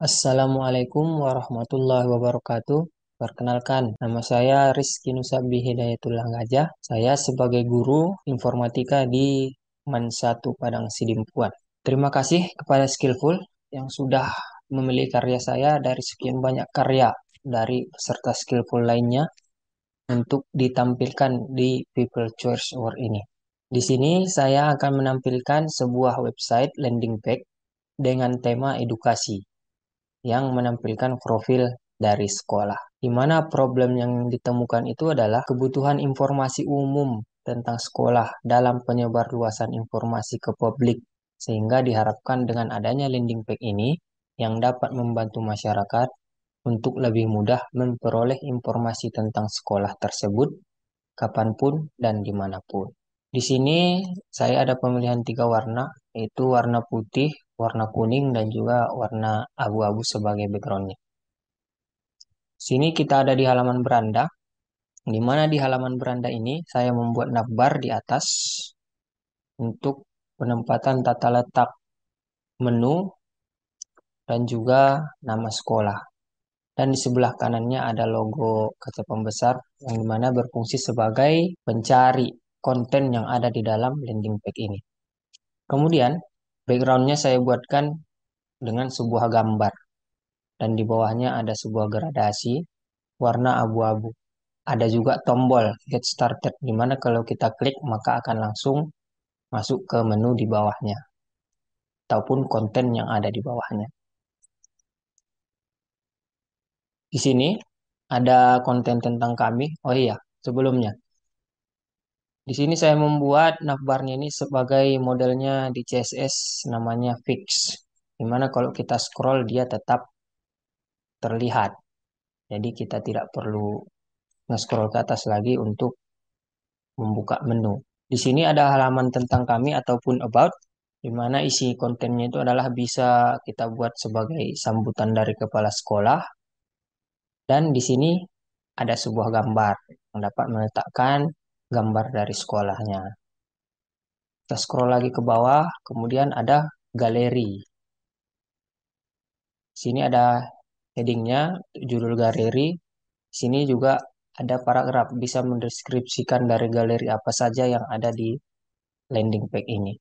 Assalamualaikum warahmatullahi wabarakatuh. Perkenalkan, nama saya Rizky Nusabi Hidayatullah Gajah. Saya sebagai guru informatika di Man 1 Padang Sidimpuan. Terima kasih kepada Skillful yang sudah memilih karya saya dari sekian banyak karya dari peserta Skillful lainnya untuk ditampilkan di People Choice Award ini. Di sini saya akan menampilkan sebuah website landing page dengan tema edukasi yang menampilkan profil dari sekolah. Di mana problem yang ditemukan itu adalah kebutuhan informasi umum tentang sekolah dalam luasan informasi ke publik. Sehingga diharapkan dengan adanya landing page ini yang dapat membantu masyarakat untuk lebih mudah memperoleh informasi tentang sekolah tersebut kapanpun dan dimanapun. Di sini saya ada pemilihan tiga warna, yaitu warna putih, warna kuning dan juga warna abu-abu sebagai backgroundnya. Sini kita ada di halaman beranda, di mana di halaman beranda ini saya membuat navbar di atas untuk penempatan tata letak menu dan juga nama sekolah. Dan di sebelah kanannya ada logo kaca pembesar yang dimana berfungsi sebagai pencari konten yang ada di dalam landing page ini. Kemudian Backgroundnya saya buatkan dengan sebuah gambar dan di bawahnya ada sebuah gradasi warna abu-abu. Ada juga tombol Get Started Dimana kalau kita klik maka akan langsung masuk ke menu di bawahnya ataupun konten yang ada di bawahnya. Di sini ada konten tentang kami. Oh iya, sebelumnya di sini saya membuat navbarnya ini sebagai modelnya di CSS namanya fix. Dimana kalau kita scroll dia tetap terlihat. Jadi kita tidak perlu nge-scroll ke atas lagi untuk membuka menu. Di sini ada halaman tentang kami ataupun about. Di mana isi kontennya itu adalah bisa kita buat sebagai sambutan dari kepala sekolah. Dan di sini ada sebuah gambar yang dapat meletakkan gambar dari sekolahnya. Kita scroll lagi ke bawah, kemudian ada galeri. Sini ada headingnya, judul galeri. Sini juga ada paragraf, bisa mendeskripsikan dari galeri apa saja yang ada di landing page ini.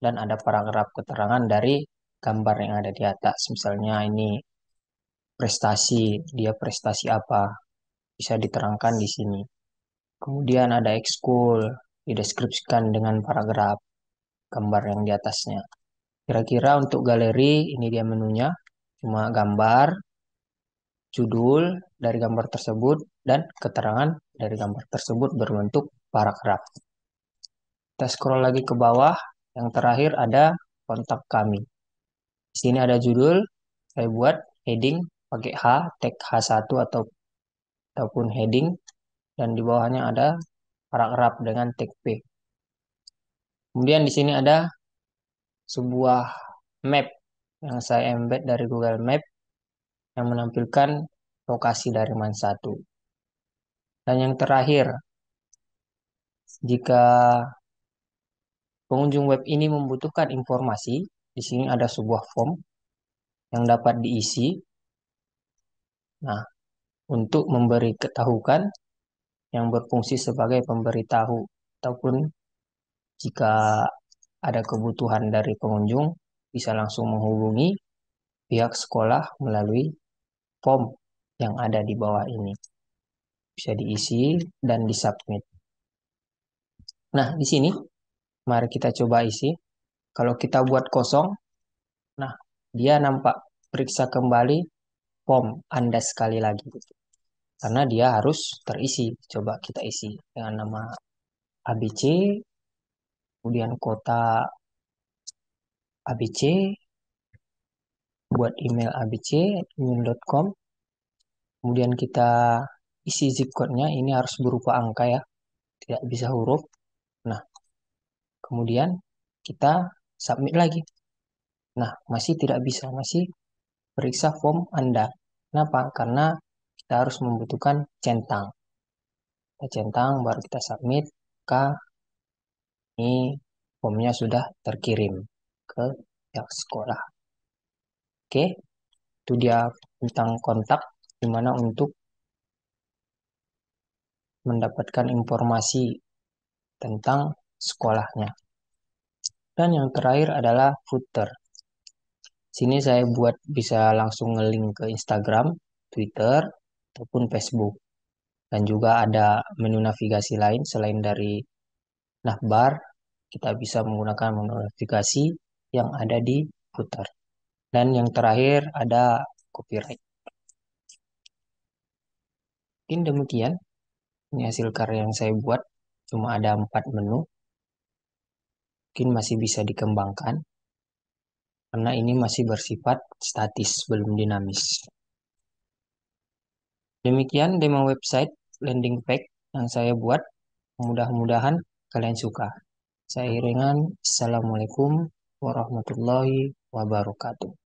Dan ada paragraf keterangan dari gambar yang ada di atas. Misalnya ini prestasi, dia prestasi apa, bisa diterangkan di sini. Kemudian ada ekskul, dideskripsikan dengan paragraf gambar yang di atasnya. Kira-kira untuk galeri, ini dia menunya, cuma gambar, judul dari gambar tersebut, dan keterangan dari gambar tersebut berbentuk paragraf. Kita scroll lagi ke bawah, yang terakhir ada kontak kami. Di sini ada judul, saya buat heading pakai H, tag H1 atau, ataupun heading dan di bawahnya ada paragraf dengan tag P. Kemudian di sini ada sebuah map yang saya embed dari Google Map yang menampilkan lokasi dari man 1. Dan yang terakhir, jika pengunjung web ini membutuhkan informasi, di sini ada sebuah form yang dapat diisi. Nah, untuk memberi ketahukan yang berfungsi sebagai pemberitahu ataupun jika ada kebutuhan dari pengunjung bisa langsung menghubungi pihak sekolah melalui form yang ada di bawah ini. Bisa diisi dan disubmit. Nah, di sini mari kita coba isi. Kalau kita buat kosong, nah dia nampak periksa kembali form Anda sekali lagi. Gitu karena dia harus terisi. Coba kita isi dengan nama ABC, kemudian kota ABC, buat email ABC, email.com, Kemudian kita isi zip code-nya, ini harus berupa angka ya, tidak bisa huruf. Nah, kemudian kita submit lagi. Nah, masih tidak bisa, masih periksa form Anda. Kenapa? Karena kita harus membutuhkan centang. Kita centang baru kita submit maka ini formnya sudah terkirim ke pihak sekolah. Oke, itu dia tentang kontak gimana untuk mendapatkan informasi tentang sekolahnya. Dan yang terakhir adalah footer. Sini saya buat bisa langsung nge-link ke Instagram, Twitter, ataupun Facebook. Dan juga ada menu navigasi lain selain dari navbar, kita bisa menggunakan menu navigasi yang ada di footer. Dan yang terakhir ada copyright. Mungkin demikian, ini hasil karya yang saya buat, cuma ada empat menu. Mungkin masih bisa dikembangkan, karena ini masih bersifat statis, belum dinamis. Demikian demo website landing page yang saya buat. Mudah-mudahan kalian suka. Saya Iringan. Assalamualaikum warahmatullahi wabarakatuh.